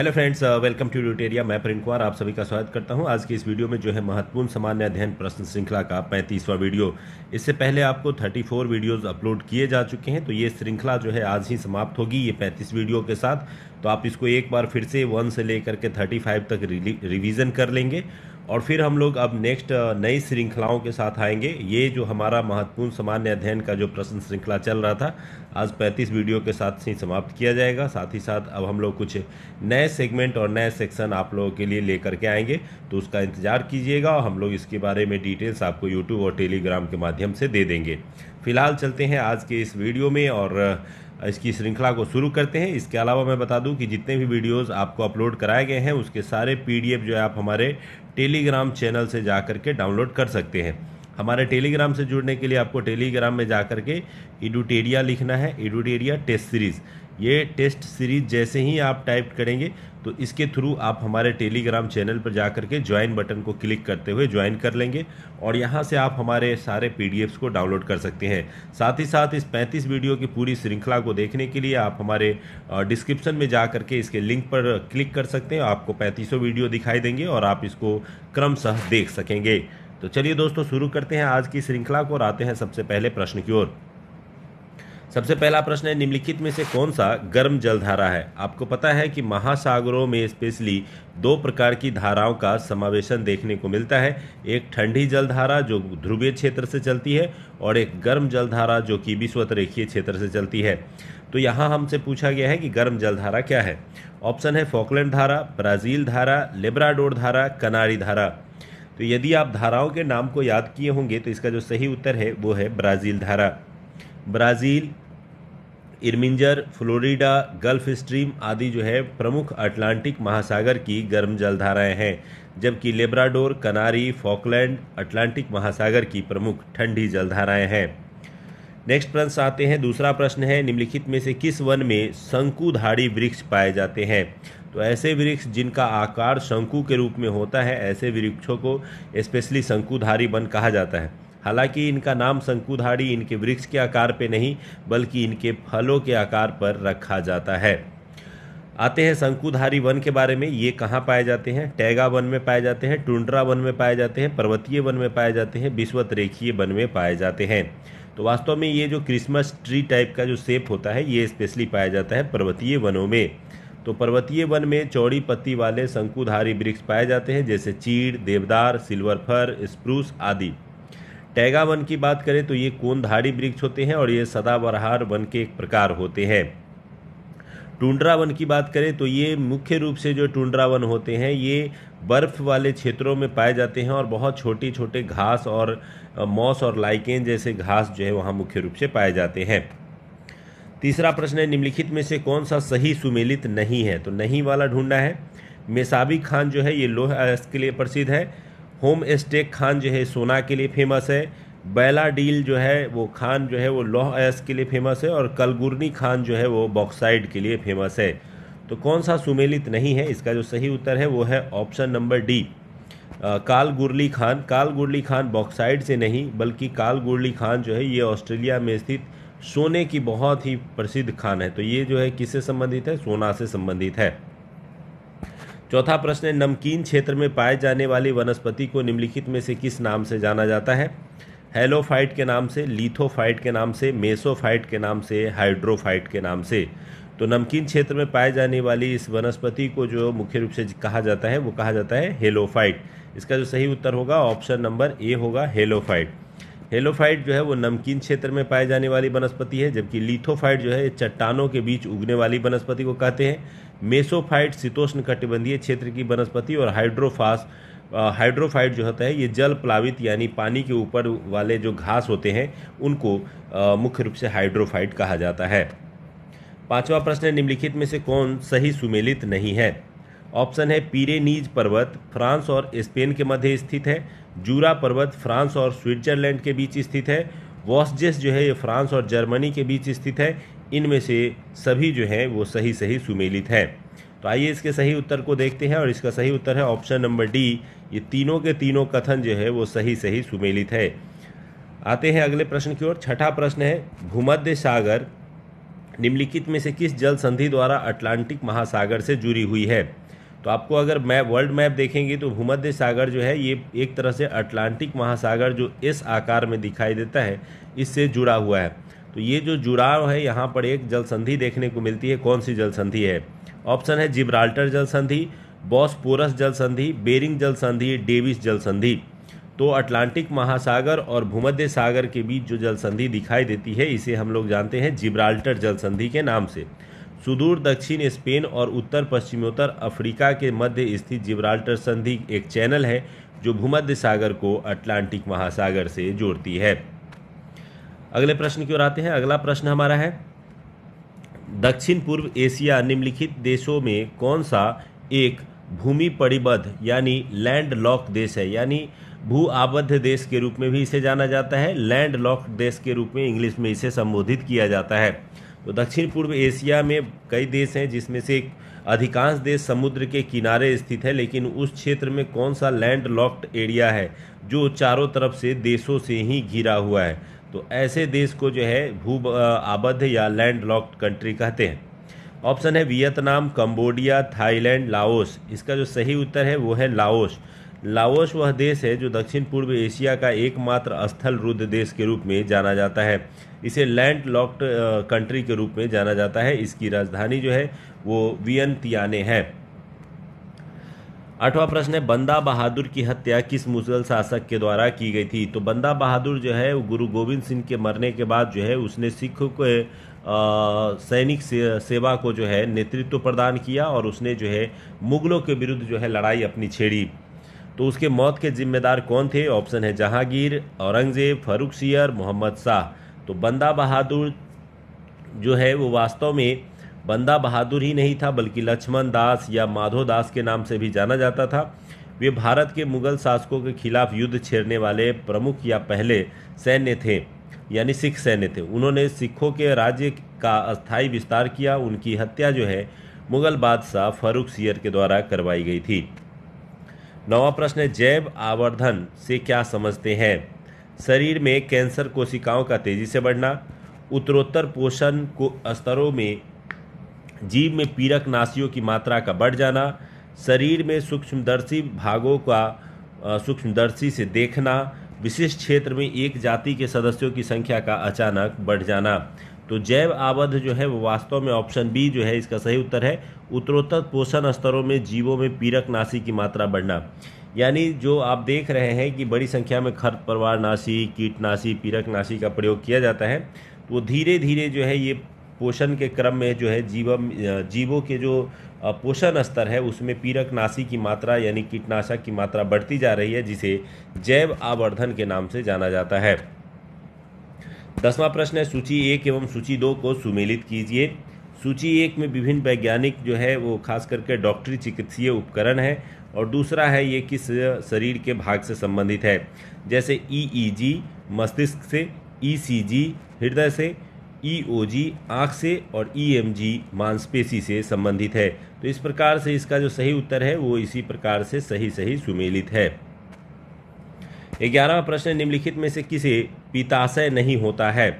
hello friends welcome to Edutoria मैं प्रिंट कुमार आप सभी का स्वागत करता हूं आज की इस वीडियो में जो है महत्वपूर्ण सामान्य अध्ययन प्रश्न श्रृंखला का पैंतीसवां वीडियो इससे पहले आपको 34 वीडियोस अपलोड किए जा चुके हैं तो ये श्रृंखला जो है आज ही समाप्त होगी ये 35 वीडियो के साथ तो आप इसको एक बार फिर से वन से लेकर के थर्टी तक रिविज़न कर लेंगे और फिर हम लोग अब नेक्स्ट नई श्रृंखलाओं के साथ आएंगे ये जो हमारा महत्वपूर्ण सामान्य अध्ययन का जो प्रश्न श्रृंखला चल रहा था आज 35 वीडियो के साथ ही समाप्त किया जाएगा साथ ही साथ अब हम लोग कुछ नए सेगमेंट और नए सेक्शन आप लोगों के लिए लेकर के आएंगे तो उसका इंतजार कीजिएगा और हम लोग इसके बारे में डिटेल्स आपको यूट्यूब और टेलीग्राम के माध्यम से दे देंगे फिलहाल चलते हैं आज के इस वीडियो में और इसकी श्रृंखला को शुरू करते हैं इसके अलावा मैं बता दूं कि जितने भी वीडियोस आपको अपलोड कराए गए हैं उसके सारे पीडीएफ जो है आप हमारे टेलीग्राम चैनल से जा कर के डाउनलोड कर सकते हैं हमारे टेलीग्राम से जुड़ने के लिए आपको टेलीग्राम में जा कर के एडुटेरिया लिखना है एडुटेरिया टेस्ट सीरीज़ ये टेस्ट सीरीज जैसे ही आप टाइप करेंगे तो इसके थ्रू आप हमारे टेलीग्राम चैनल पर जा कर के ज्वाइन बटन को क्लिक करते हुए ज्वाइन कर लेंगे और यहाँ से आप हमारे सारे पी को डाउनलोड कर सकते हैं साथ ही साथ इस 35 वीडियो की पूरी श्रृंखला को देखने के लिए आप हमारे डिस्क्रिप्शन में जा करके इसके लिंक पर क्लिक कर सकते हैं आपको पैंतीसों वीडियो दिखाई देंगे और आप इसको क्रमशः देख सकेंगे तो चलिए दोस्तों शुरू करते हैं आज की श्रृंखला को और आते हैं सबसे पहले प्रश्न की ओर सबसे पहला प्रश्न है निम्नलिखित में से कौन सा गर्म जलधारा है आपको पता है कि महासागरों में स्पेशली दो प्रकार की धाराओं का समावेशन देखने को मिलता है एक ठंडी जलधारा जो ध्रुवीय क्षेत्र से चलती है और एक गर्म जलधारा जो कि विश्वत रेखीय क्षेत्र से चलती है तो यहाँ हमसे पूछा गया है कि गर्म जलधारा क्या है ऑप्शन है फोकलैंड धारा ब्राज़ील धारा लेब्राडोर धारा कनारी धारा तो यदि आप धाराओं के नाम को याद किए होंगे तो इसका जो सही उत्तर है वो है ब्राज़ील धारा Brazil Irminger Florida Gulf Stream आदि जो है प्रमुख अटलांटिक महासागर की गर्म जलधाराएं हैं जबकि लेब्राडोर कनारी फॉकलैंड अटलांटिक महासागर की प्रमुख ठंडी जलधाराएं हैं नेक्स्ट प्रश्न आते हैं दूसरा प्रश्न है निम्नलिखित में से किस वन में शंकुधारी वृक्ष पाए जाते हैं तो ऐसे वृक्ष जिनका आकार शंकु के रूप में होता है ऐसे वृक्षों को स्पेशली शंकुधारी वन कहा जाता है हालांकि इनका नाम शंकुधाड़ी इनके वृक्ष के आकार पे नहीं बल्कि इनके फलों के आकार पर रखा जाता है आते हैं शंकुधारी वन के बारे में ये कहाँ पाए जाते हैं टैगा वन में पाए जाते हैं टुंड्रा वन में पाए जाते हैं पर्वतीय वन में पाए जाते हैं विश्वत रेखीय वन में पाए जाते हैं तो वास्तव में ये जो क्रिसमस ट्री टाइप का जो सेप होता है ये स्पेशली पाया जाता है पर्वतीय वनों में तो पर्वतीय वन में चौड़ी पत्ती वाले शंकुधारी वृक्ष पाए जाते हैं जैसे चीड़ देवदार सिल्वर फर स्प्रूस आदि टैगा वन की बात करें तो ये कोनधारी वृक्ष होते हैं और ये सदाबहार वन के एक प्रकार होते हैं टुंड्रा वन की बात करें तो ये मुख्य रूप से जो टुंड्रा वन होते हैं ये बर्फ़ वाले क्षेत्रों में पाए जाते हैं और बहुत छोटे छोटे घास और मॉस और लाइकेन जैसे घास जो है वहाँ मुख्य रूप से पाए जाते हैं तीसरा प्रश्न है निम्नलिखित में से कौन सा सही सुमेलित नहीं है तो नहीं वाला ढूंढना है मेसाबी खान जो है ये लोह के लिए प्रसिद्ध है होम स्टेक खान जो है सोना के लिए फेमस है बैला डील जो है वो खान जो है वो लोह एस के लिए फेमस है और कलगुरनी खान जो है वो बॉक्साइड के लिए फेमस है तो कौन सा सुमेलित नहीं है इसका जो सही उत्तर है वो है ऑप्शन नंबर डी काल गुरली खान काल गुरली खान बॉक्साइड से नहीं बल्कि काल गुरली खान जो है ये ऑस्ट्रेलिया में स्थित सोने की बहुत ही प्रसिद्ध खान है तो ये जो है किससे संबंधित है सोना से संबंधित है चौथा प्रश्न है नमकीन क्षेत्र में पाए जाने वाली वनस्पति को निम्नलिखित में से किस नाम से जाना जाता है हेलोफाइट के नाम से लीथोफाइट के नाम से मेसोफाइट के नाम से हाइड्रोफाइट के नाम से तो नमकीन क्षेत्र में पाए जाने वाली इस वनस्पति को जो मुख्य रूप से कहा जाता है वो कहा जाता है हेलोफाइट इसका जो सही उत्तर होगा ऑप्शन नंबर ए होगा हेलोफाइट हेलोफाइट जो है वो नमकीन क्षेत्र में पाए जाने वाली वनस्पति है जबकि लीथोफाइट जो है चट्टानों के बीच उगने वाली वनस्पति को कहते हैं मेसोफाइट शीतोष्ण कटिबंधीय क्षेत्र की वनस्पति और हाइड्रोफास हाइड्रोफाइट जो होता है ये जल प्लावित यानी पानी के ऊपर वाले जो घास होते हैं उनको मुख्य रूप से हाइड्रोफाइट कहा जाता है पांचवा प्रश्न निम्नलिखित में से कौन सही सुमेलित नहीं है ऑप्शन है पीरेनीज पर्वत फ्रांस और स्पेन के मध्य स्थित है जूरा पर्वत फ्रांस और स्विट्जरलैंड के बीच स्थित है वॉसजेस जो है ये फ्रांस और जर्मनी के बीच स्थित है इनमें से सभी जो हैं वो सही सही सुमेलित हैं तो आइए इसके सही उत्तर को देखते हैं और इसका सही उत्तर है ऑप्शन नंबर डी ये तीनों के तीनों कथन जो है वो सही सही सुमेलित है आते हैं अगले प्रश्न की ओर छठा प्रश्न है भूमध्य सागर निम्नलिखित में से किस जल संधि द्वारा अटलांटिक महासागर से जुड़ी हुई है तो आपको अगर मैप वर्ल्ड मैप देखेंगे तो भूमध्य सागर जो है ये एक तरह से अटलांटिक महासागर जो इस आकार में दिखाई देता है इससे जुड़ा हुआ है तो ये जो जुड़ाव है यहाँ पर एक जल संधि देखने को मिलती है कौन सी जल संधि है ऑप्शन है जिब्राल्टर जल संधि बॉस्पोरस जल संधि बेरिंग जल संधि डेविस जल संधि तो अटलांटिक महासागर और भूमध्य सागर के बीच जो जल संधि दिखाई देती है इसे हम लोग जानते हैं जिब्राल्टर जल संधि के नाम से सुदूर दक्षिण स्पेन और उत्तर पश्चिमोत्तर अफ्रीका के मध्य स्थित जिब्राल्टर संधि एक चैनल है जो भूमध्य सागर को अटलांटिक महासागर से जोड़ती है अगले प्रश्न की ओर आते हैं अगला प्रश्न हमारा है दक्षिण पूर्व एशिया निम्नलिखित देशों में कौन सा एक भूमि परिबद्ध यानी लैंड लॉक देश है यानी भू आबद्ध देश के रूप में भी इसे जाना जाता है लैंड लॉक देश के रूप में इंग्लिश में इसे संबोधित किया जाता है तो दक्षिण पूर्व एशिया में कई देश हैं जिसमें से अधिकांश देश समुद्र के किनारे स्थित है लेकिन उस क्षेत्र में कौन सा लैंड लॉक्ड एरिया है जो चारों तरफ से देशों से ही घिरा हुआ है तो ऐसे देश को जो है भू आबद्ध या लैंड लॉक्ड कंट्री कहते हैं ऑप्शन है वियतनाम कंबोडिया थाईलैंड लाओस इसका जो सही उत्तर है वो है लाओस लाओस वह देश है जो दक्षिण पूर्व एशिया का एकमात्र स्थल रुद्ध देश के रूप में जाना जाता है इसे लैंड लॉक्ड कंट्री के रूप में जाना जाता है इसकी राजधानी जो है वो वियंतियाने है आठवां प्रश्न है बंदा बहादुर की हत्या किस मुगल शासक के द्वारा की गई थी तो बंदा बहादुर जो है गुरु गोविंद सिंह के मरने के बाद जो है उसने सिख के सैनिक से, सेवा को जो है नेतृत्व प्रदान किया और उसने जो है मुगलों के विरुद्ध जो है लड़ाई अपनी छेड़ी तो उसके मौत के जिम्मेदार कौन थे ऑप्शन है जहांगीर औरंगज़ेब फरूख सियर मोहम्मद शाह तो बंदा बहादुर जो है वो वास्तव में बंदा बहादुर ही नहीं था बल्कि लक्ष्मण दास या माधो दास के नाम से भी जाना जाता था वे भारत के मुगल शासकों के खिलाफ युद्ध छेड़ने वाले प्रमुख या पहले सैन्य थे यानी सिख सैन्य थे उन्होंने सिखों के राज्य का अस्थायी विस्तार किया उनकी हत्या जो है मुगल बादशाह फरूख सियर के द्वारा करवाई गई थी नवा प्रश्न जैव आवर्धन से क्या समझते हैं शरीर में कैंसर कोशिकाओं का तेजी से बढ़ना उत्तरोत्तर पोषण को स्तरों में जीव में पीरक नाशियों की मात्रा का बढ़ जाना शरीर में सूक्ष्मदर्शी भागों का सूक्ष्मदर्शी से देखना विशेष क्षेत्र में एक जाति के सदस्यों की संख्या का अचानक बढ़ जाना तो जैव आबद्ध जो है वो वास्तव में ऑप्शन बी जो है इसका सही उत्तर है उत्तरोत्तर पोषण स्तरों में जीवों में पीरक नाशी की मात्रा बढ़ना यानी जो आप देख रहे हैं कि बड़ी संख्या में खरपतवार नाशी कीटनाशी पीरक नाशी का प्रयोग किया जाता है तो धीरे धीरे जो है ये पोषण के क्रम में जो है जीवम जीवों के जो पोषण स्तर है उसमें पीरकनाशी की मात्रा यानी कीटनाशक की मात्रा बढ़ती जा रही है जिसे जैव आवर्धन के नाम से जाना जाता है दसवां प्रश्न है सूची एक एवं सूची दो को सुमेलित कीजिए सूची एक में विभिन्न वैज्ञानिक जो है वो खास करके डॉक्टरी चिकित्सीय उपकरण है और दूसरा है ये किस शरीर के भाग से संबंधित है जैसे ईईजी e e मस्तिष्क से ईसीजी e हृदय से ईओजी e आँख से और ईएमजी e मांसपेशी से संबंधित है तो इस प्रकार से इसका जो सही उत्तर है वो इसी प्रकार से सही सही सुमेलित है ग्यारहवा प्रश्न निम्नलिखित में से किसे पिताशय नहीं होता है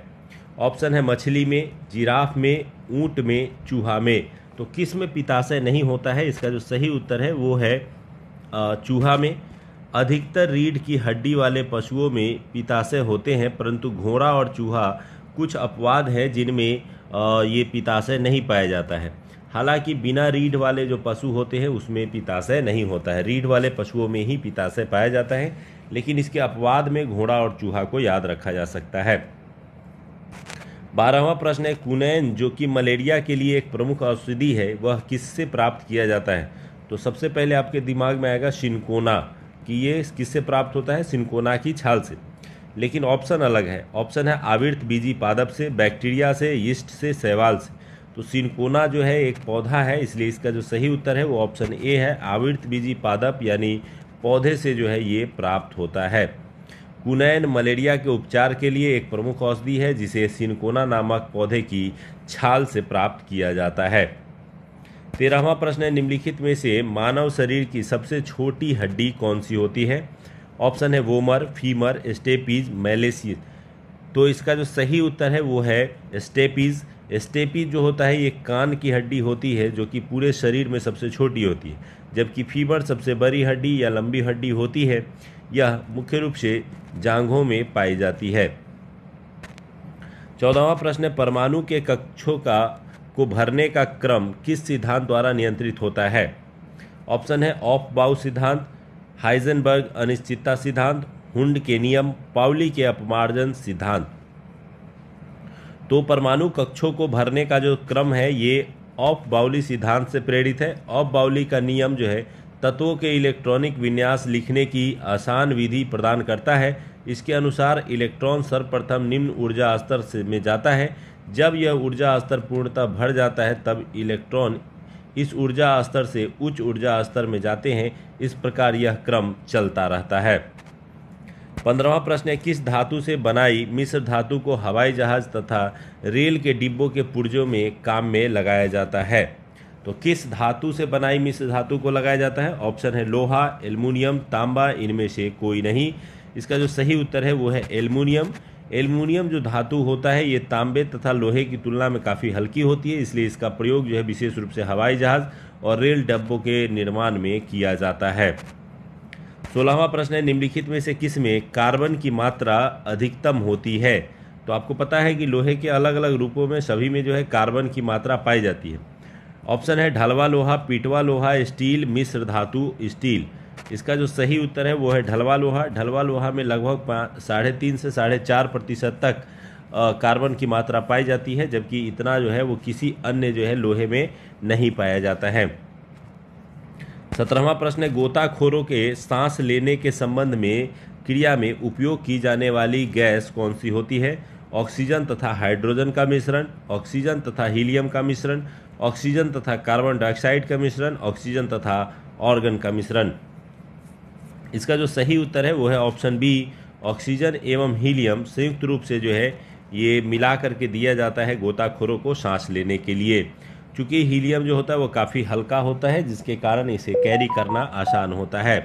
ऑप्शन है मछली में जिराफ में ऊंट में चूहा में तो किस में पिताशय नहीं होता है इसका जो सही उत्तर है वो है चूहा में अधिकतर रीढ़ की हड्डी वाले पशुओं में पिताशय होते हैं परंतु घोड़ा और चूहा कुछ अपवाद हैं जिनमें ये पिताशय नहीं पाया जाता है हालांकि बिना रीढ़ वाले जो पशु होते हैं उसमें पिताशय नहीं होता है रीढ़ वाले पशुओं में ही पिताशय पाया जाता है लेकिन इसके अपवाद में घोड़ा और चूहा को याद रखा जा सकता है बारहवा प्रश्न है कुनैन जो कि मलेरिया के लिए एक प्रमुख औषधि है वह किससे प्राप्त किया जाता है तो सबसे पहले आपके दिमाग में आएगा सिनकोना कि ये किससे प्राप्त होता है सिनकोना की छाल से लेकिन ऑप्शन अलग है ऑप्शन है आवृत बीजी पादप से बैक्टीरिया से यीस्ट से सवाल से तो सिनकोना जो है एक पौधा है इसलिए इसका जो सही उत्तर है वो ऑप्शन ए है आवृत बीजी पादप यानी पौधे से जो है ये प्राप्त होता है कुनैन मलेरिया के उपचार के लिए एक प्रमुख औषधि है जिसे सिनकोना नामक पौधे की छाल से प्राप्त किया जाता है तेरहवा प्रश्न है निम्नलिखित में से मानव शरीर की सबसे छोटी हड्डी कौन सी होती है ऑप्शन है वोमर फीमर स्टेपीज मैलेसियस तो इसका जो सही उत्तर है वो है स्टेपीज स्टेपीज जो होता है ये कान की हड्डी होती है जो कि पूरे शरीर में सबसे छोटी होती है जबकि फीमर सबसे बड़ी हड्डी या लंबी हड्डी होती है यह मुख्य रूप से जांघों में पाई जाती है चौदहवा प्रश्न है परमाणु के कक्षों का को भरने का क्रम किस सिद्धांत द्वारा नियंत्रित होता है ऑप्शन है ऑफ बाउ सिद्धांत हाइजेनबर्ग अनिश्चितता सिद्धांत हुंड के नियम पाउली के अपमार्जन सिद्धांत तो परमाणु कक्षों को भरने का जो क्रम है ये ऑफ बाउली सिद्धांत से प्रेरित है ऑफ बाउली का नियम जो है तत्वों के इलेक्ट्रॉनिक विन्यास लिखने की आसान विधि प्रदान करता है इसके अनुसार इलेक्ट्रॉन सर्वप्रथम निम्न ऊर्जा स्तर से में जाता है जब यह ऊर्जा स्तर पूर्णतः भर जाता है तब इलेक्ट्रॉन इस ऊर्जा स्तर से उच्च ऊर्जा स्तर में जाते हैं इस प्रकार यह क्रम चलता रहता है पंद्रहवा प्रश्न है किस धातु से बनाई मिश्र धातु को हवाई जहाज तथा रेल के डिब्बों के पुर्जों में काम में लगाया जाता है तो किस धातु से बनाई मिश्र धातु को लगाया जाता है ऑप्शन है लोहा एल्यूमिनियम तांबा इनमें से कोई नहीं इसका जो सही उत्तर है वो है एल्यूमिनियम एल्यूमिनियम जो धातु होता है ये तांबे तथा लोहे की तुलना में काफ़ी हल्की होती है इसलिए इसका प्रयोग जो है विशेष रूप से हवाई जहाज़ और रेल डब्बों के निर्माण में किया जाता है सोलहवा प्रश्न है निम्नलिखित में से किस में कार्बन की मात्रा अधिकतम होती है तो आपको पता है कि लोहे के अलग अलग रूपों में सभी में जो है कार्बन की मात्रा पाई जाती है ऑप्शन है ढलवा लोहा पीटवा लोहा स्टील मिश्र धातु स्टील इसका जो सही उत्तर है वो है ढलवा लोहा ढलवा लोहा में लगभग साढ़े तीन से साढ़े चार प्रतिशत तक कार्बन की मात्रा पाई जाती है जबकि इतना जो है वो किसी अन्य जो है लोहे में नहीं पाया जाता है सत्रहवा प्रश्न है गोताखोरों के सांस लेने के संबंध में क्रिया में उपयोग की जाने वाली गैस कौन सी होती है ऑक्सीजन तथा हाइड्रोजन का मिश्रण ऑक्सीजन तथा हीलियम का मिश्रण ऑक्सीजन तथा कार्बन डाइऑक्साइड का मिश्रण ऑक्सीजन तथा ऑर्गन का मिश्रण इसका जो सही उत्तर है वो है ऑप्शन बी ऑक्सीजन एवं हीलियम संयुक्त रूप से जो है ये मिला करके दिया जाता है गोताखोरों को सांस लेने के लिए चूँकि हीलियम जो होता है वो काफ़ी हल्का होता है जिसके कारण इसे कैरी करना आसान होता है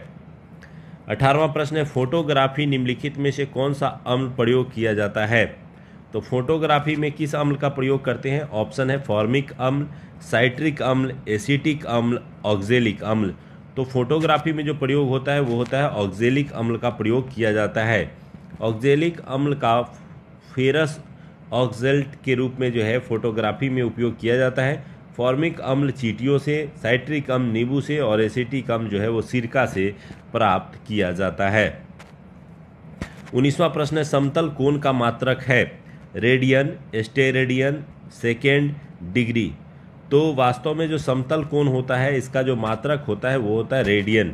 अठारहवा प्रश्न है फोटोग्राफी निम्नलिखित में से कौन सा अम्ल प्रयोग किया जाता है तो फोटोग्राफी में किस अम्ल का प्रयोग करते हैं ऑप्शन है फॉर्मिक अम्ल साइट्रिक अम्ल एसिटिक अम्ल ऑक्जेलिक अम्ल तो फोटोग्राफी में जो प्रयोग होता है वो होता है ऑक्जेलिक अम्ल का प्रयोग किया जाता है ऑक्जेलिक अम्ल का फेरस ऑक्जेल्ट के रूप में जो है फोटोग्राफी में उपयोग किया जाता है फॉर्मिक अम्ल चीटियों से साइट्रिक अम्ल नींबू से और एसिटिक अम्ल जो है वो सिरका से प्राप्त किया जाता है उन्नीसवा प्रश्न है समतल कोण का मात्रक है रेडियन स्टेरेडियन सेकेंड डिग्री तो वास्तव में जो समतल कोण होता है इसका जो मात्रक होता है वो होता है रेडियन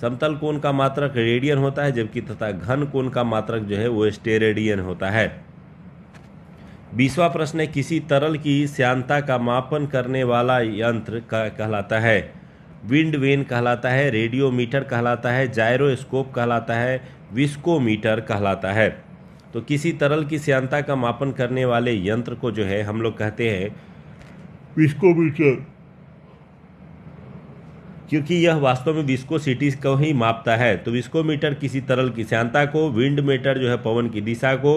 समतल कोण का मात्रक रेडियन होता है जबकि तथा घन कोण का मात्रक जो है वो स्टेरेडियन होता है बीसवा प्रश्न है किसी तरल की श्यांता का मापन करने वाला यंत्र कहलाता है विंड वेन कहलाता है रेडियोमीटर कहलाता है जायरोस्कोप कहलाता है विस्कोमीटर कहलाता है तो किसी तरल की श्यांता का मापन करने वाले यंत्र को जो है हम लोग कहते हैं मीटर क्योंकि यह वास्तव में विस्को सिटी को ही मापता है तो विस्कोमीटर किसी तरल की श्यांता को विंड मीटर जो है पवन की दिशा को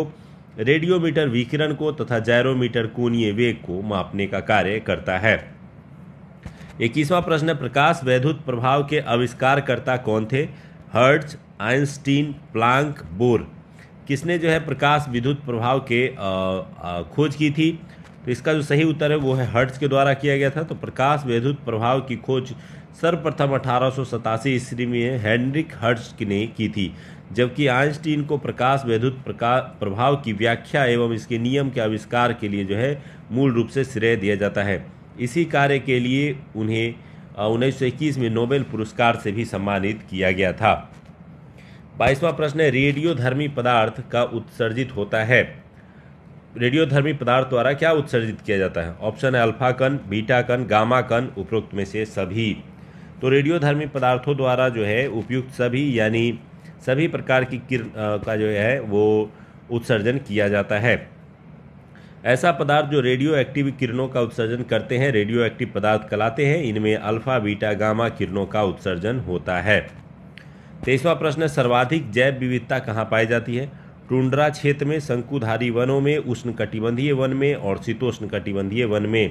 रेडियोमीटर विकिरण को तथा जैरोमीटर कोणीय वेग को मापने का कार्य करता है इक्कीसवां प्रश्न है प्रकाश वैद्युत प्रभाव के आविष्कारकर्ता कौन थे हर्ट्ज आइंस्टीन प्लांक बोर किसने जो है प्रकाश विद्युत प्रभाव के खोज की थी तो इसका जो सही उत्तर है वो है हर्ट्स के द्वारा किया गया था तो प्रकाश वैद्युत प्रभाव की खोज सर्वप्रथम अठारह ईस्वी में हैंड्रिक हर्ट्स ने की थी जबकि आइंस्टीन को प्रकाश वैद्युत प्रभाव की व्याख्या एवं इसके नियम के आविष्कार के लिए जो है मूल रूप से श्रेय दिया जाता है इसी कार्य के लिए उन्हें उन्नीस में नोबेल पुरस्कार से भी सम्मानित किया गया था बाईसवां प्रश्न है रेडियोधर्मी पदार्थ का उत्सर्जित होता है रेडियोधर्मी पदार्थ द्वारा क्या उत्सर्जित किया जाता है ऑप्शन है अल्फा कण बीटा कण गामा कण उपरोक्त में से सभी तो रेडियोधर्मी पदार्थों द्वारा जो है उपयुक्त सभी यानी सभी प्रकार की किरण का जो है वो उत्सर्जन किया जाता है ऐसा पदार्थ जो रेडियो एक्टिव किरणों का उत्सर्जन करते हैं रेडियो एक्टिव पदार्थ कहलाते हैं इनमें अल्फा बीटा गामा किरणों का उत्सर्जन होता है तेईसवा प्रश्न सर्वाधिक जैव विविधता कहाँ पाई जाती है टुंड्रा क्षेत्र में शंकुधारी वनों में उष्ण कटिबंधीय वन में और शीतोष्ण कटिबंधीय वन में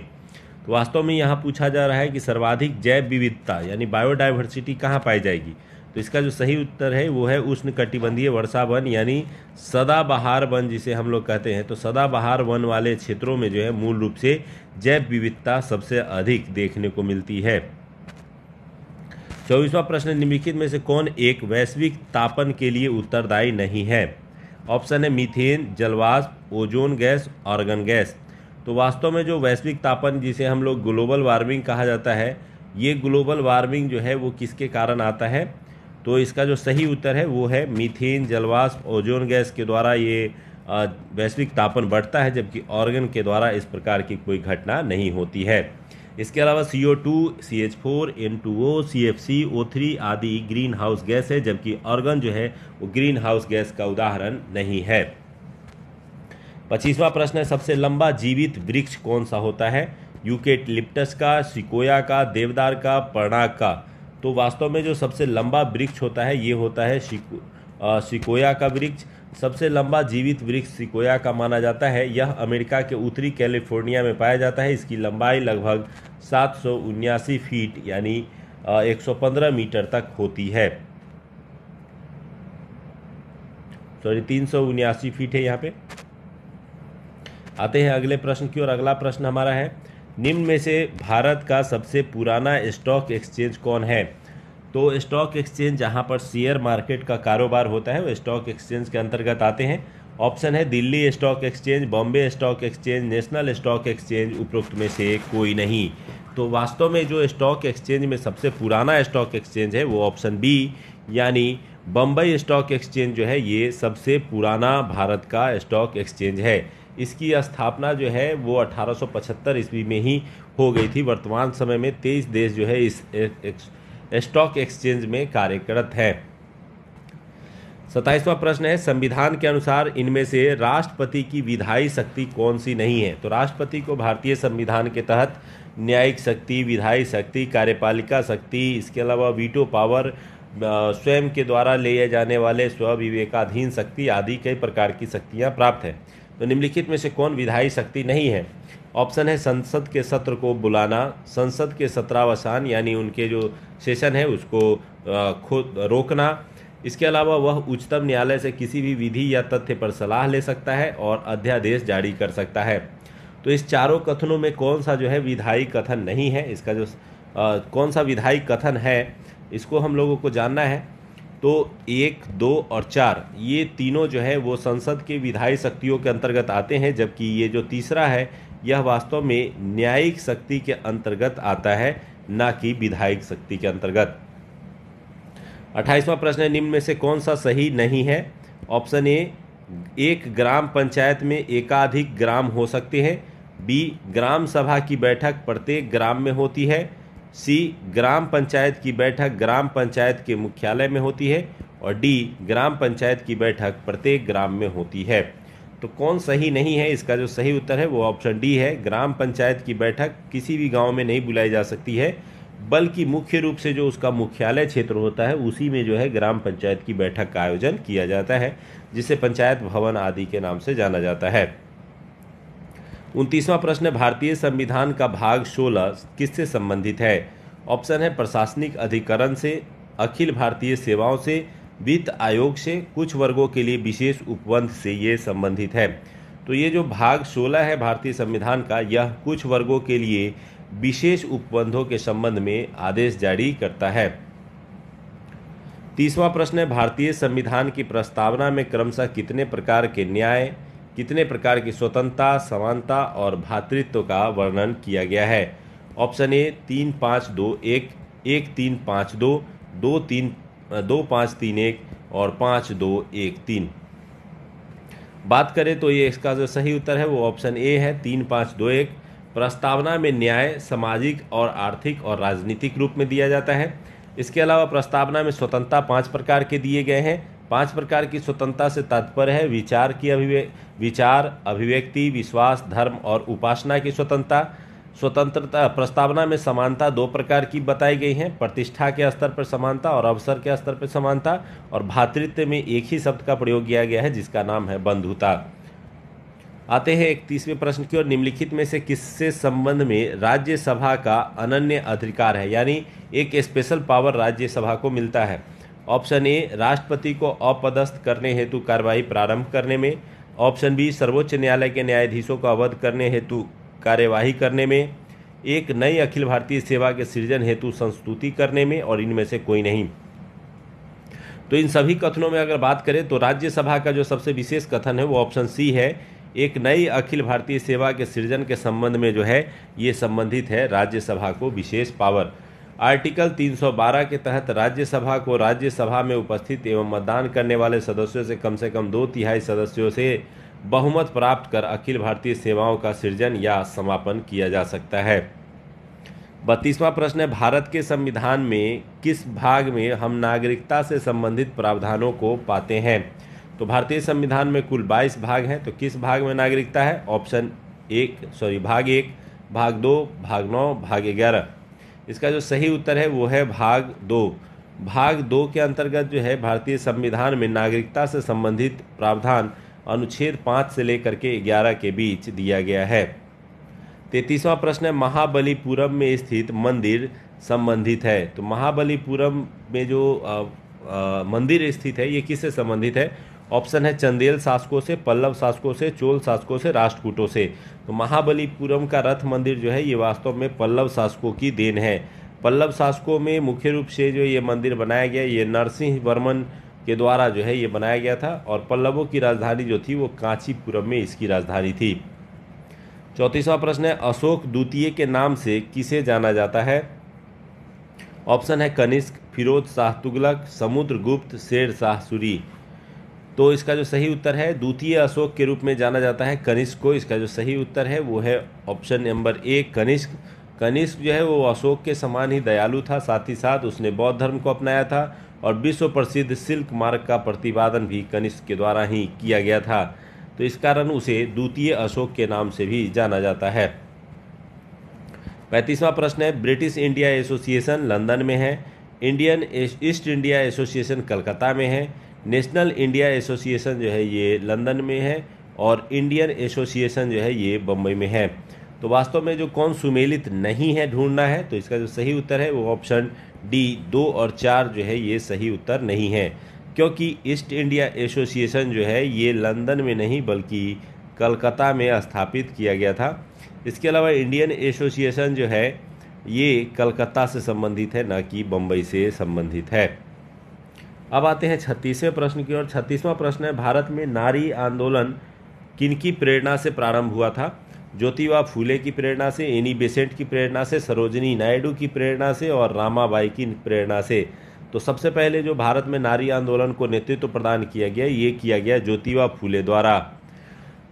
तो वास्तव में यहाँ पूछा जा रहा है कि सर्वाधिक जैव विविधता यानी बायोडाइवर्सिटी कहाँ पाई जाएगी तो इसका जो सही उत्तर है वो है उष्ण कटिबंधीय वर्षा वन यानी सदाबहार वन जिसे हम लोग कहते हैं तो सदाबहार वन वाले क्षेत्रों में जो है मूल रूप से जैव विविधता सबसे अधिक देखने को मिलती है चौबीसवा प्रश्न निम्नलिखित में से कौन एक वैश्विक तापन के लिए उत्तरदायी नहीं है ऑप्शन है मीथेन जलवाष्प ओजोन गैस ऑर्गन गैस तो वास्तव में जो वैश्विक तापन जिसे हम लोग ग्लोबल वार्मिंग कहा जाता है ये ग्लोबल वार्मिंग जो है वो किसके कारण आता है तो इसका जो सही उत्तर है वो है मीथेन जलवाष्प ओजोन गैस के द्वारा ये वैश्विक तापन बढ़ता है जबकि ऑर्गन के द्वारा इस प्रकार की कोई घटना नहीं होती है इसके अलावा C O two C H four N two O C F C O three आदि ग्रीन हाउस गैस है जबकि ऑर्गन जो है वो ग्रीन हाउस गैस का उदाहरण नहीं है पच्चीसवा प्रश्न है सबसे लंबा जीवित वृक्ष कौन सा होता है यूकेट लिप्टस का सिकोया का देवदार का पर्णाक का तो वास्तव में जो सबसे लंबा वृक्ष होता है ये होता है सिकोया का वृक्ष सबसे लंबा जीवित वृक्ष सिकोया का माना जाता है यह अमेरिका के उत्तरी कैलिफोर्निया में पाया जाता है इसकी लंबाई लगभग सात फीट यानी एक मीटर तक होती है सॉरी तीन सौ उन्यासी फीट है यहाँ पे आते हैं अगले प्रश्न की ओर अगला प्रश्न हमारा है निम्न में से भारत का सबसे पुराना स्टॉक एक्सचेंज कौन है तो स्टॉक एक्सचेंज जहाँ पर शेयर मार्केट का कारोबार होता है वो स्टॉक एक्सचेंज के अंतर्गत आते हैं ऑप्शन है Delhi stock exchange Bombay stock exchange national stock exchange उपरोक्त में से कोई नहीं तो वास्तव में जो स्टॉक एक्सचेंज में सबसे पुराना स्टॉक एक्सचेंज है वो ऑप्शन बी यानी बम्बई स्टॉक एक्सचेंज जो है ये सबसे पुराना भारत का स्टॉक एक्सचेंज है इसकी स्थापना जो है वो 1875 ईस्वी में ही हो गई थी वर्तमान समय में तेईस देश जो है इस एक, एक, स्टॉक एक्सचेंज में कार्यरत हैं सत्ताईसवां प्रश्न है संविधान के अनुसार इनमें से राष्ट्रपति की विधायी शक्ति कौन सी नहीं है तो राष्ट्रपति को भारतीय संविधान के तहत न्यायिक शक्ति विधायी शक्ति कार्यपालिका शक्ति इसके अलावा वीटो पावर स्वयं के द्वारा लिए जाने वाले स्वविवेकाधीन शक्ति आदि कई प्रकार की शक्तियाँ प्राप्त हैं तो निम्नलिखित में से कौन विधायी शक्ति नहीं है ऑप्शन है संसद के सत्र को बुलाना संसद के सत्रावसान यानी उनके जो सेशन है उसको खुद रोकना इसके अलावा वह उच्चतम न्यायालय से किसी भी विधि या तथ्य पर सलाह ले सकता है और अध्यादेश जारी कर सकता है तो इस चारों कथनों में कौन सा जो है विधायी कथन नहीं है इसका जो आ, कौन सा विधायी कथन है इसको हम लोगों को जानना है तो एक दो और चार ये तीनों जो है वो संसद के विधायी शक्तियों के अंतर्गत आते हैं जबकि ये जो तीसरा है यह वास्तव में न्यायिक शक्ति के अंतर्गत आता है न कि विधायक शक्ति के अंतर्गत अट्ठाईसवां प्रश्न है निम्न में से कौन सा सही नहीं है ऑप्शन ए एक ग्राम पंचायत में एकाधिक ग्राम हो सकते हैं बी ग्राम सभा की बैठक प्रत्येक ग्राम में होती है सी ग्राम पंचायत की बैठक ग्राम पंचायत के मुख्यालय में होती है और डी ग्राम पंचायत की बैठक प्रत्येक ग्राम में होती है तो कौन सही नहीं है इसका जो सही उत्तर है वो ऑप्शन डी है ग्राम पंचायत की बैठक किसी भी गांव में नहीं बुलाई जा सकती है बल्कि मुख्य रूप से जो उसका मुख्यालय क्षेत्र होता है उसी में जो है ग्राम पंचायत की बैठक का आयोजन किया जाता है जिसे पंचायत भवन आदि के नाम से जाना जाता है उनतीसवां प्रश्न भारतीय संविधान का भाग सोलह किससे संबंधित है ऑप्शन है प्रशासनिक अधिकरण से अखिल भारतीय सेवाओं से वित्त आयोग से कुछ वर्गों के लिए विशेष उपबंध से ये संबंधित है तो ये जो भाग 16 है भारतीय संविधान का यह कुछ वर्गों के लिए विशेष उपबंधों के संबंध में आदेश जारी करता है तीसवा प्रश्न है भारतीय संविधान की प्रस्तावना में क्रमशः कितने प्रकार के न्याय कितने प्रकार की स्वतंत्रता समानता और भातृत्व का वर्णन किया गया है ऑप्शन ए तीन पाँच दो एक एक तीन पाँच दो दो तीन दो पाँच तीन एक और पाँच दो एक तीन बात करें तो ये इसका जो सही उत्तर है वो ऑप्शन ए है तीन पाँच दो एक प्रस्तावना में न्याय सामाजिक और आर्थिक और राजनीतिक रूप में दिया जाता है इसके अलावा प्रस्तावना में स्वतंत्रता पाँच प्रकार के दिए गए हैं पांच प्रकार की स्वतंत्रता से तात्पर्य है विचार की अभिव्य विचार अभिव्यक्ति विश्वास धर्म और उपासना की स्वतंत्रता स्वतंत्रता प्रस्तावना में समानता दो प्रकार की बताई गई है प्रतिष्ठा के स्तर पर समानता और अवसर के स्तर पर समानता और भातृत्व में एक ही शब्द का प्रयोग किया गया है जिसका नाम है बंधुता आते हैं इकतीसवें प्रश्न की ओर निम्नलिखित में से किससे संबंध में राज्यसभा का अनन्य अधिकार है यानी एक स्पेशल पावर राज्यसभा को मिलता है ऑप्शन ए राष्ट्रपति को अपदस्थ करने हेतु कार्रवाई प्रारंभ करने में ऑप्शन बी सर्वोच्च न्यायालय के न्यायाधीशों को अवध करने हेतु कार्यवाही करने में एक नई अखिल भारतीय सेवा के सृजन हेतु संस्तुति करने में और इनमें से कोई नहीं तो इन सभी कथनों में अगर बात करें तो राज्यसभा का जो सबसे विशेष कथन है वो ऑप्शन सी है एक नई अखिल भारतीय सेवा के सृजन के संबंध में जो है ये संबंधित है राज्यसभा को विशेष पावर आर्टिकल 312 के तहत राज्यसभा को राज्यसभा में उपस्थित एवं मतदान करने वाले सदस्यों से कम से कम दो तिहाई सदस्यों से बहुमत प्राप्त कर अखिल भारतीय सेवाओं का सृजन या समापन किया जा सकता है बत्तीसवां प्रश्न है भारत के संविधान में किस भाग में हम नागरिकता से संबंधित प्रावधानों को पाते हैं तो भारतीय संविधान में कुल 22 भाग हैं तो किस भाग में नागरिकता है ऑप्शन एक सॉरी भाग एक भाग दो भाग नौ भाग ग्यारह इसका जो सही उत्तर है वो है भाग दो भाग दो के अंतर्गत जो है भारतीय संविधान में नागरिकता से संबंधित प्रावधान अनुच्छेद पाँच से लेकर के ग्यारह के बीच दिया गया है तैतीसवा प्रश्न है महाबलीपुरम में स्थित मंदिर संबंधित है तो महाबलीपुरम में जो आ, आ, मंदिर स्थित है ये किससे संबंधित है ऑप्शन है चंदेल शासकों से पल्लव शासकों से चोल शासकों से राष्ट्रकूटों से तो महाबलीपुरम का रथ मंदिर जो है ये वास्तव में पल्लव शासकों की देन है पल्लव शासकों में मुख्य रूप से जो ये मंदिर बनाया गया ये नरसिंह वर्मन के द्वारा जो है ये बनाया गया था और पल्लवों की राजधानी जो थी वो कांचीपुरम में इसकी राजधानी थी चौंतीसवां प्रश्न है अशोक द्वितीय के नाम से किसे जाना जाता है ऑप्शन है कनिष्क फिरोज शाह तुगलक समुद्रगुप्त शेर शाह सूरी तो इसका जो सही उत्तर है द्वितीय अशोक के रूप में जाना जाता है कनिष्क को इसका जो सही उत्तर है वो है option number A Kanishka Kanishka जो है वो अशोक के समान ही दयालु था साथ ही साथ उसने बौद्ध धर्म को अपनाया था और विश्व प्रसिद्ध सिल्क मार्ग का प्रतिपादन भी कनिष्क के द्वारा ही किया गया था तो इस कारण उसे द्वितीय अशोक के नाम से भी जाना जाता है पैंतीसवां प्रश्न है ब्रिटिश इंडिया एसोसिएशन लंदन में है Indian East India association Calcutta में है नेशनल इंडिया एसोसिएशन जो है ये लंदन में है और इंडियन एसोसिएशन जो है ये बम्बई में है तो वास्तव में जो कौन सुमेलित नहीं है ढूंढना है तो इसका जो सही उत्तर है वो ऑप्शन डी दो और चार जो है ये सही उत्तर नहीं है क्योंकि ईस्ट इंडिया एसोसिएशन जो है ये लंदन में नहीं बल्कि कलकत्ता में स्थापित किया गया था इसके अलावा इंडियन एसोसिएशन जो है ये कलकत्ता से संबंधित है ना कि बम्बई से संबंधित है अब आते हैं छत्तीसवें प्रश्न की ओर छत्तीसवां प्रश्न है भारत में नारी आंदोलन किनकी प्रेरणा से प्रारंभ हुआ था ज्योतिबा फूले की प्रेरणा से एनी बेसेंट की प्रेरणा से सरोजनी नायडू की प्रेरणा से और रामाबाई की प्रेरणा से तो सबसे पहले जो भारत में नारी आंदोलन को नेतृत्व प्रदान किया गया ये किया गया ज्योतिबा फूले द्वारा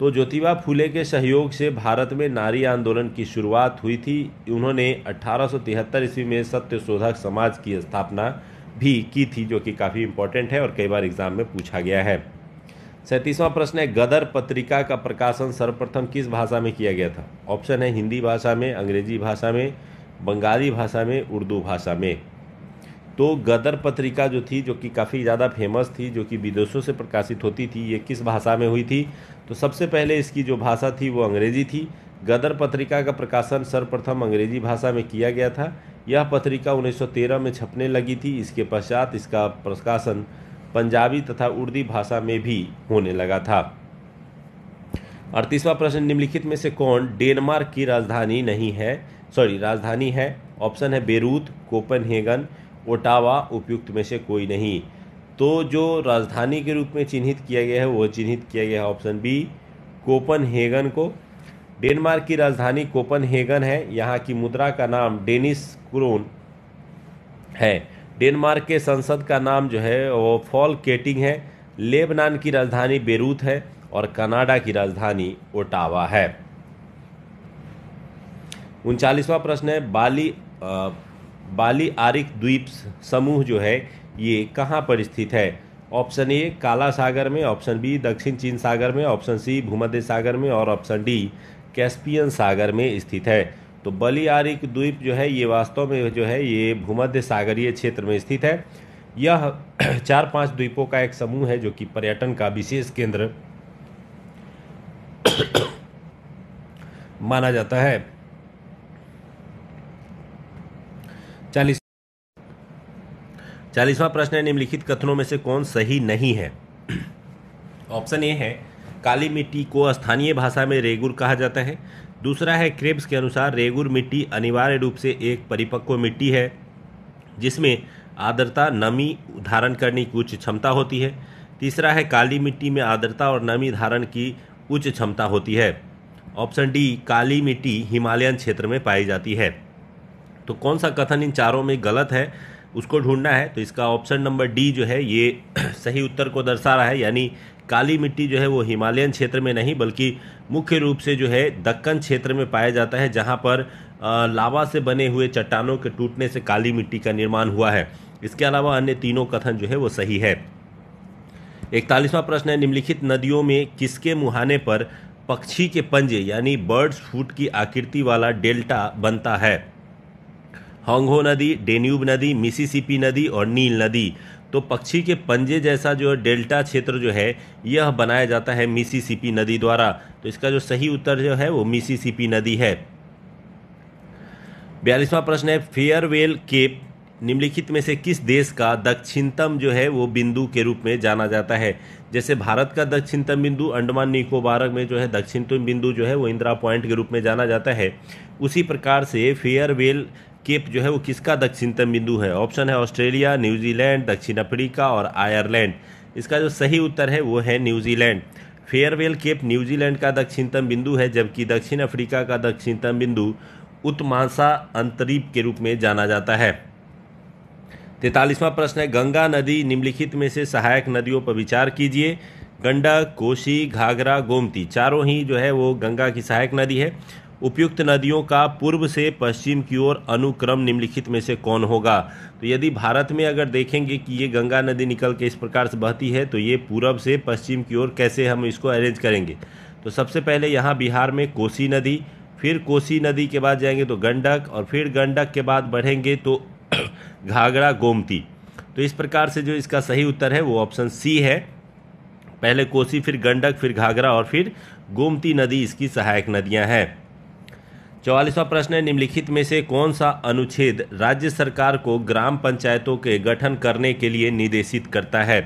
तो ज्योतिबा फूले के सहयोग से भारत में नारी आंदोलन की शुरुआत हुई थी उन्होंने अठारह ईस्वी में सत्य शोधक समाज की स्थापना भी की थी जो कि काफ़ी इंपॉर्टेंट है और कई बार एग्ज़ाम में पूछा गया है सैंतीसवां प्रश्न है गदर पत्रिका का प्रकाशन सर्वप्रथम किस भाषा में किया गया था ऑप्शन है हिंदी भाषा में अंग्रेजी भाषा में बंगाली भाषा में उर्दू भाषा में तो गदर पत्रिका जो थी जो कि काफ़ी ज़्यादा फेमस थी जो कि विदेशों से प्रकाशित होती थी ये किस भाषा में हुई थी तो सबसे पहले इसकी जो भाषा थी वो अंग्रेजी थी गदर पत्रिका का प्रकाशन सर्वप्रथम अंग्रेजी भाषा में किया गया था यह पत्रिका 1913 में छपने लगी थी इसके पश्चात इसका प्रकाशन पंजाबी तथा उर्दू भाषा में भी होने लगा था अड़तीसवा प्रश्न निम्नलिखित में से कौन डेनमार्क की राजधानी नहीं है सॉरी राजधानी है ऑप्शन है बेरूत कोपनहेगन ओटावा उपयुक्त में से कोई नहीं तो जो राजधानी के रूप में चिन्हित किया गया है वह चिन्हित किया गया है ऑप्शन बी कोपनहेगन को डेनमार्क की राजधानी कोपनहेगन है यहाँ की मुद्रा का नाम डेनिस क्रोन है डेनमार्क के संसद का नाम जो है वो फॉल केटिंग है लेबनान की राजधानी बेरूत है और कनाडा की राजधानी ओटावा है उनचालीसवा प्रश्न है बाली आ, बाली आरिक द्वीप समूह जो है ये कहाँ पर स्थित है ऑप्शन ए काला सागर में ऑप्शन बी दक्षिण चीन सागर में ऑप्शन सी भूमध्य सागर में और ऑप्शन डी कैस्पियन सागर में स्थित है तो बलियारिक द्वीप जो है ये वास्तव में जो है ये भूमध्य सागरीय क्षेत्र में स्थित है यह चार पांच द्वीपों का एक समूह है जो कि पर्यटन का विशेष केंद्र माना जाता है चालीस चालीसवां प्रश्न है निम्नलिखित कथनों में से कौन सही नहीं है ऑप्शन ए है काली मिट्टी को स्थानीय भाषा में रेगुर कहा जाता है दूसरा है क्रेब्स के अनुसार रेगुर मिट्टी अनिवार्य रूप से एक परिपक्व मिट्टी है जिसमें आर्द्रता नमी धारण करने की उच्च क्षमता होती है तीसरा है काली मिट्टी में आर्द्रता और नमी धारण की उच्च क्षमता होती है ऑप्शन डी काली मिट्टी हिमालयन क्षेत्र में पाई जाती है तो कौन सा कथन इन चारों में गलत है उसको ढूंढना है तो इसका ऑप्शन नंबर डी जो है ये सही उत्तर को दर्शा रहा है यानी काली मिट्टी जो है वो हिमालयन क्षेत्र में नहीं बल्कि मुख्य रूप से जो है दक्कन क्षेत्र में पाया जाता है जहाँ पर लावा से बने हुए चट्टानों के टूटने से काली मिट्टी का निर्माण हुआ है इसके अलावा अन्य तीनों कथन जो है वो सही है इकतालीसवां प्रश्न है निम्नलिखित नदियों में किसके मुहाने पर पक्षी के पंजे यानी बर्ड्स फूट की आकृति वाला डेल्टा बनता है हॉन्गो नदी डेन्यूब नदी मिसिसिपी नदी और नील नदी तो पक्षी के पंजे जैसा जो है डेल्टा क्षेत्र जो है यह बनाया जाता है मिसिसिपी नदी द्वारा तो इसका जो सही उत्तर जो है वो मिसिसिपी नदी है बयालीसवां प्रश्न है फेयरवेल केप निम्नलिखित में से किस देश का दक्षिणतम जो है वो बिंदु के रूप में जाना जाता है जैसे भारत का दक्षिणतम बिंदु अंडमान निकोबार में जो है दक्षिणतम बिंदु जो है वो इंदिरा पॉइंट के रूप में जाना जाता है उसी प्रकार से फेयरवेल केप जो है वो किसका दक्षिणतम बिंदु है ऑप्शन है ऑस्ट्रेलिया न्यूजीलैंड दक्षिण अफ्रीका और आयरलैंड इसका जो सही उत्तर है वो है न्यूजीलैंड फेयरवेल केप न्यूजीलैंड का दक्षिणतम बिंदु है जबकि दक्षिण अफ्रीका का दक्षिणतम बिंदु उत्तमांसा अंतरीप के रूप में जाना जाता है तैतालीसवां प्रश्न है गंगा नदी निम्नलिखित में से सहायक नदियों पर विचार कीजिए गंडक कोशी घाघरा गोमती चारों ही जो है वो गंगा की सहायक नदी है उपयुक्त नदियों का पूर्व से पश्चिम की ओर अनुक्रम निम्नलिखित में से कौन होगा तो यदि भारत में अगर देखेंगे कि ये गंगा नदी निकल के इस प्रकार से बहती है तो ये पूर्व से पश्चिम की ओर कैसे हम इसको अरेंज करेंगे तो सबसे पहले यहाँ बिहार में कोसी नदी फिर कोसी नदी के बाद जाएंगे तो गंडक और फिर गंडक के बाद बढ़ेंगे तो घाघरा गोमती तो इस प्रकार से जो इसका सही उत्तर है वो ऑप्शन सी है पहले कोसी फिर गंडक फिर घाघरा और फिर गोमती नदी इसकी सहायक नदियां हैं चौवालीसवा प्रश्न है निम्नलिखित में से कौन सा अनुच्छेद राज्य सरकार को ग्राम पंचायतों के गठन करने के लिए निर्देशित करता है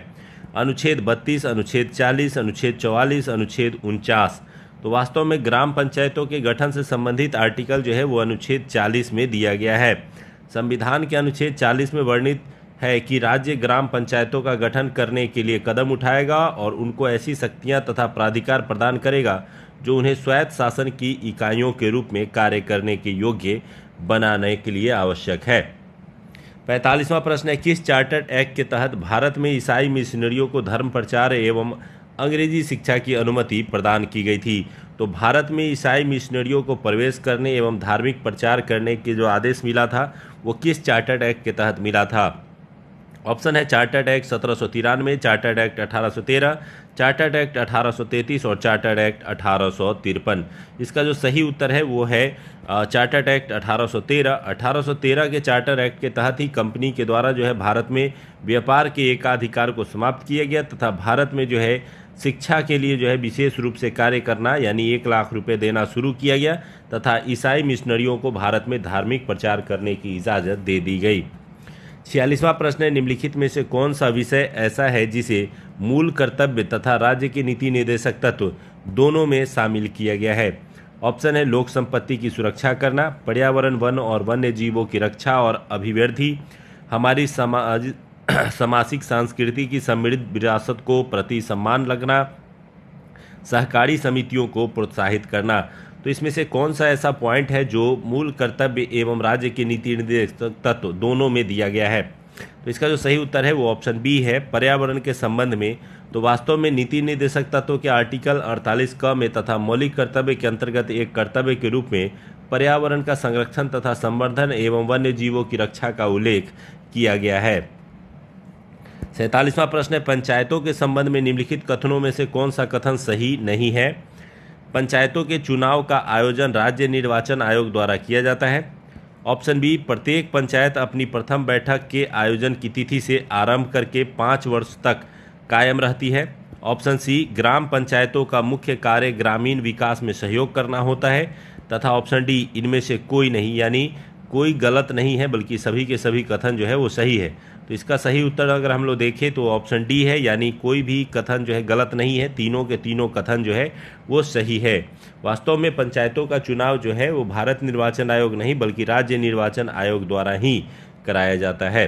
अनुच्छेद बत्तीस अनुच्छेद चालीस अनुच्छेद चौवालीस अनुच्छेद उनचास तो वास्तव में ग्राम पंचायतों के गठन से संबंधित आर्टिकल जो है वो अनुच्छेद चालीस में दिया गया है संविधान के अनुच्छेद चालीस में वर्णित है कि राज्य ग्राम पंचायतों का गठन करने के लिए कदम उठाएगा और उनको ऐसी शक्तियाँ तथा प्राधिकार प्रदान करेगा जो उन्हें स्वायत्त शासन की इकाइयों के रूप में कार्य करने के योग्य बनाने के लिए आवश्यक है पैंतालीसवां प्रश्न है किस चार्टर्ड एक्ट के तहत भारत में ईसाई मिशनरियों को धर्म प्रचार एवं अंग्रेजी शिक्षा की अनुमति प्रदान की गई थी तो भारत में ईसाई मिशनरियों को प्रवेश करने एवं धार्मिक प्रचार करने के जो आदेश मिला था वो किस चार्टर्ड एक्ट के तहत मिला था ऑप्शन है चार्टर्ड एक्ट सत्रह सौ तिरानवे चार्टर्ड एक्ट अठारह सौ तेरह चार्टर्ड एक्ट 1833 और चार्टर्ड एक्ट अठारह इसका जो सही उत्तर है वो है चार्टर्ड एक्ट 1813 1813 के चार्टर एक्ट के तहत ही कंपनी के द्वारा जो है भारत में व्यापार के एकाधिकार को समाप्त किया गया तथा भारत में जो है शिक्षा के लिए जो है विशेष रूप से कार्य करना यानी एक लाख रुपए देना शुरू किया गया तथा ईसाई मिशनरियों को भारत में धार्मिक प्रचार करने की इजाज़त दे दी गई छियालीसवां प्रश्न है निम्नलिखित में से कौन सा विषय ऐसा है जिसे मूल कर्तव्य तथा राज्य के नीति निर्देशक तत्व दोनों में शामिल किया गया है ऑप्शन है लोक संपत्ति की सुरक्षा करना पर्यावरण वन और वन्य जीवों की रक्षा और अभिवृद्धि हमारी समाज सामाजिक सांस्कृति की समृद्ध विरासत को प्रति सम्मान लगना सहकारी समितियों को प्रोत्साहित करना तो इसमें से कौन सा ऐसा पॉइंट है जो मूल कर्तव्य एवं राज्य के नीति निर्देश तत्व दोनों में दिया गया है तो इसका जो सही उत्तर है वो ऑप्शन बी है पर्यावरण के संबंध में तो वास्तव में नीति निर्देशक तत्व के आर्टिकल 48 क में तथा मौलिक कर्तव्य के अंतर्गत एक कर्तव्य के रूप में पर्यावरण का संरक्षण तथा संवर्धन एवं वन्य जीवों की रक्षा का उल्लेख किया गया है सैंतालीसवां प्रश्न है पंचायतों के संबंध में निम्नलिखित कथनों में से कौन सा कथन सही नहीं है पंचायतों के चुनाव का आयोजन राज्य निर्वाचन आयोग द्वारा किया जाता है ऑप्शन बी प्रत्येक पंचायत अपनी प्रथम बैठक के आयोजन की तिथि से आरंभ करके पाँच वर्ष तक कायम रहती है ऑप्शन सी ग्राम पंचायतों का मुख्य कार्य ग्रामीण विकास में सहयोग करना होता है तथा ऑप्शन डी इनमें से कोई नहीं यानी कोई गलत नहीं है बल्कि सभी के सभी कथन जो है वो सही है तो इसका सही उत्तर अगर हम लोग देखें तो ऑप्शन डी है यानी कोई भी कथन जो है गलत नहीं है तीनों के तीनों कथन जो है वो सही है वास्तव में पंचायतों का चुनाव जो है वो भारत निर्वाचन आयोग नहीं बल्कि राज्य निर्वाचन आयोग द्वारा ही कराया जाता है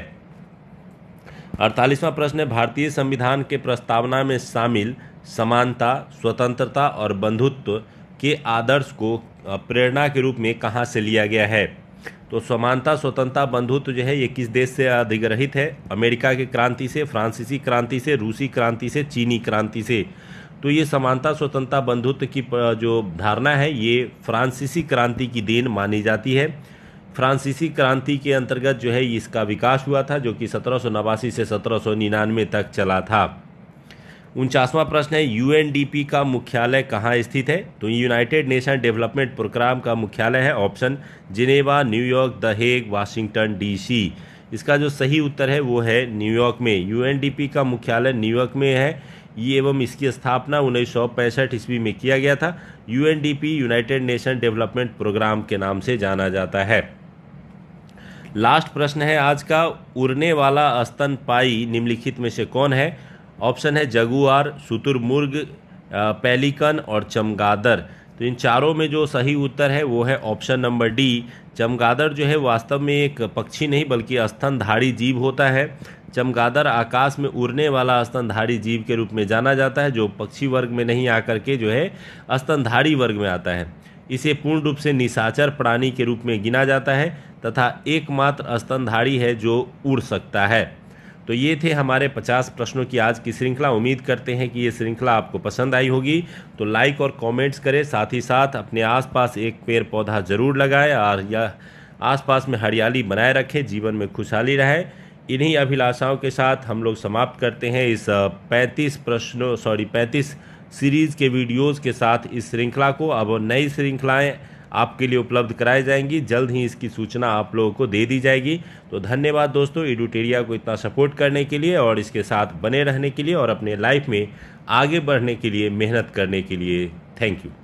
अड़तालीसवां प्रश्न है भारतीय संविधान के प्रस्तावना में शामिल समानता स्वतंत्रता और बंधुत्व के आदर्श को प्रेरणा के रूप में कहाँ से लिया गया है तो समानता स्वतंत्रता बंधुत्व जो है ये किस देश से अधिग्रहित है अमेरिका की क्रांति से फ्रांसीसी क्रांति से रूसी क्रांति से चीनी क्रांति से तो ये समानता स्वतंत्रता बंधुत्व की जो धारणा है ये फ्रांसीसी क्रांति की देन मानी जाती है फ्रांसीसी क्रांति के अंतर्गत जो है इसका विकास हुआ था जो कि सत्रह से सत्रह तक चला था उनचासवां प्रश्न है यूएनडीपी का मुख्यालय कहाँ स्थित है तो यूनाइटेड नेशन डेवलपमेंट प्रोग्राम का मुख्यालय है option Geneva New York the Hague Washington DC इसका जो सही उत्तर है वो है न्यूयॉर्क में यूएनडीपी का मुख्यालय न्यूयॉर्क में है ये एवं इसकी स्थापना उन्नीस सौ पैंसठ ईस्वी में किया गया था UNDP United Nation development program के नाम से जाना जाता है लास्ट प्रश्न है आज का उड़ने वाला स्तनपाई निम्नलिखित में से कौन है ऑप्शन है जगुआर शुतुरमुर्ग पेलिकन और चमगादर तो इन चारों में जो सही उत्तर है वो है ऑप्शन नंबर डी चमगादर जो है वास्तव में एक पक्षी नहीं बल्कि स्तनधारी जीव होता है चमगादर आकाश में उड़ने वाला स्तनधारी जीव के रूप में जाना जाता है जो पक्षी वर्ग में नहीं आकर के जो है स्तनधारी वर्ग में आता है इसे पूर्ण रूप से निशाचर प्राणी के रूप में गिना जाता है तथा एकमात्र स्तनधारी है जो उड़ सकता है तो ये थे हमारे 50 प्रश्नों की आज की श्रृंखला उम्मीद करते हैं कि ये श्रृंखला आपको पसंद आई होगी तो लाइक और कमेंट्स करें साथ ही साथ अपने आसपास एक पेड़ पौधा ज़रूर लगाएं और या आसपास में हरियाली बनाए रखें जीवन में खुशहाली रहे इन्हीं अभिलाषाओं के साथ हम लोग समाप्त करते हैं इस पैंतीस प्रश्नों सॉरी पैंतीस सीरीज़ के वीडियोज़ के साथ इस श्रृंखला को अब नई श्रृंखलाएँ आपके लिए उपलब्ध कराई जाएंगी जल्द ही इसकी सूचना आप लोगों को दे दी जाएगी तो धन्यवाद दोस्तों एडुटेरिया को इतना सपोर्ट करने के लिए और इसके साथ बने रहने के लिए और अपने लाइफ में आगे बढ़ने के लिए मेहनत करने के लिए थैंक यू